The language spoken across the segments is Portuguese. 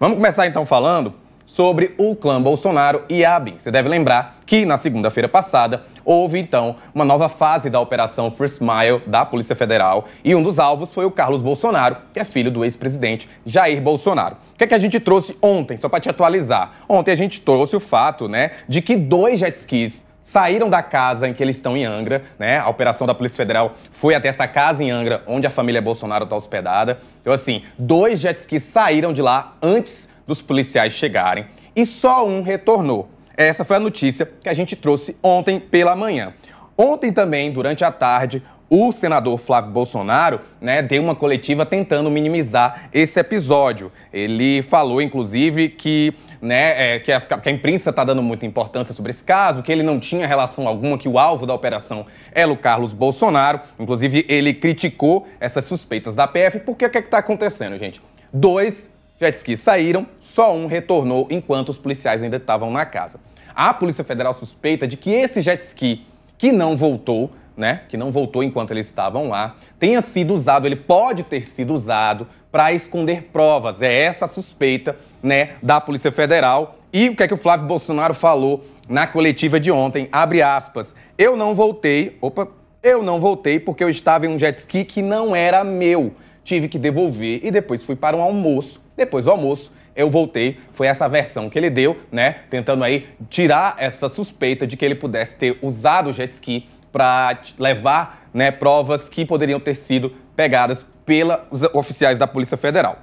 Vamos começar então falando sobre o clã Bolsonaro e Abin. Você deve lembrar que na segunda-feira passada houve então uma nova fase da operação First Mile da Polícia Federal e um dos alvos foi o Carlos Bolsonaro, que é filho do ex-presidente Jair Bolsonaro. O que é que a gente trouxe ontem, só para te atualizar? Ontem a gente trouxe o fato, né, de que dois jet skis saíram da casa em que eles estão em Angra, né? A operação da Polícia Federal foi até essa casa em Angra, onde a família Bolsonaro está hospedada. Então, assim, dois jet skis saíram de lá antes dos policiais chegarem e só um retornou. Essa foi a notícia que a gente trouxe ontem pela manhã. Ontem também, durante a tarde, o senador Flávio Bolsonaro né, deu uma coletiva tentando minimizar esse episódio. Ele falou, inclusive, que né, é, que, a, que, a, imprensa está dando muita importância sobre esse caso, que ele não tinha relação alguma, que o alvo da operação era é o Carlos Bolsonaro. Inclusive, ele criticou essas suspeitas da PF, porque o que é está acontecendo, gente? Dois jet skis saíram, só um retornou enquanto os policiais ainda estavam na casa. A Polícia Federal suspeita de que esse jet ski que não voltou né, que não voltou enquanto eles estavam lá, tenha sido usado, ele pode ter sido usado para esconder provas. É essa a suspeita, né, da Polícia Federal. E o que é que o Flávio Bolsonaro falou na coletiva de ontem? Abre aspas. Eu não voltei. Opa, eu não voltei porque eu estava em um jet ski que não era meu. Tive que devolver e depois fui para um almoço. Depois do almoço, eu voltei. Foi essa versão que ele deu, né? Tentando aí tirar essa suspeita de que ele pudesse ter usado o jet ski para levar né, provas que poderiam ter sido pegadas pelos oficiais da Polícia Federal.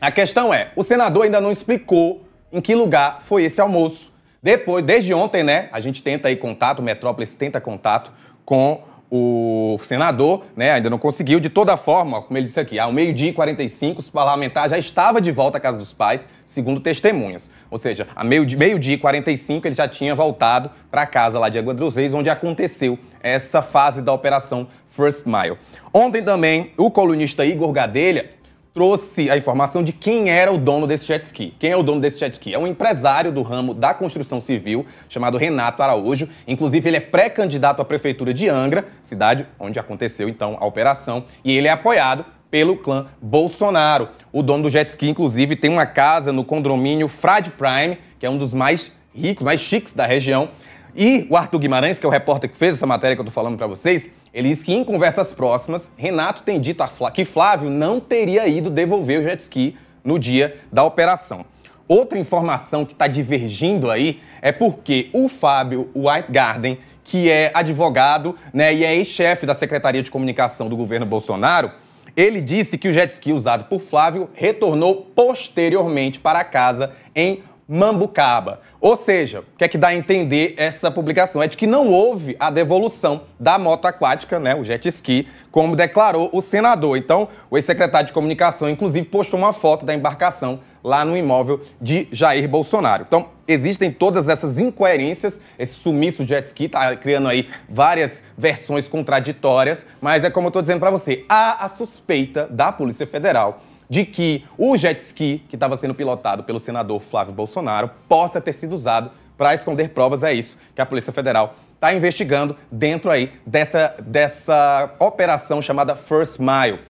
A questão é, o senador ainda não explicou em que lugar foi esse almoço. Depois, desde ontem, né, a gente tenta aí contato, Metrópolis tenta contato com o senador né, ainda não conseguiu. De toda forma, como ele disse aqui, ao meio-dia e 45, os parlamentares já estava de volta à casa dos pais, segundo testemunhas. Ou seja, a meio-dia meio e 45 ele já tinha voltado para a casa lá de Água dos Reis, onde aconteceu essa fase da operação First Mile. Ontem também, o colunista Igor Gadelha trouxe a informação de quem era o dono desse jet ski. Quem é o dono desse jet ski? É um empresário do ramo da construção civil chamado Renato Araújo. Inclusive, ele é pré-candidato à prefeitura de Angra, cidade onde aconteceu então a operação, e ele é apoiado pelo clã Bolsonaro. O dono do jet ski, inclusive, tem uma casa no condomínio Frade Prime, que é um dos mais ricos, mais chiques da região. E o Arthur Guimarães, que é o repórter que fez essa matéria que eu tô falando para vocês, ele diz que em conversas próximas, Renato tem dito Flá que Flávio não teria ido devolver o jet ski no dia da operação. Outra informação que está divergindo aí é porque o Fábio Whitegarden, que é advogado né, e é ex-chefe da Secretaria de Comunicação do governo Bolsonaro, ele disse que o jet ski usado por Flávio retornou posteriormente para casa em Mambucaba. Ou seja, o que é que dá a entender essa publicação? É de que não houve a devolução da moto aquática, né, o jet ski, como declarou o senador. Então, o ex-secretário de comunicação, inclusive, postou uma foto da embarcação lá no imóvel de Jair Bolsonaro. Então, existem todas essas incoerências, esse sumiço jet ski está criando aí várias versões contraditórias, mas é como eu estou dizendo para você, há a suspeita da Polícia Federal de que o jet ski que estava sendo pilotado pelo senador Flávio Bolsonaro possa ter sido usado para esconder provas. É isso que a Polícia Federal está investigando dentro aí dessa, dessa operação chamada First Mile.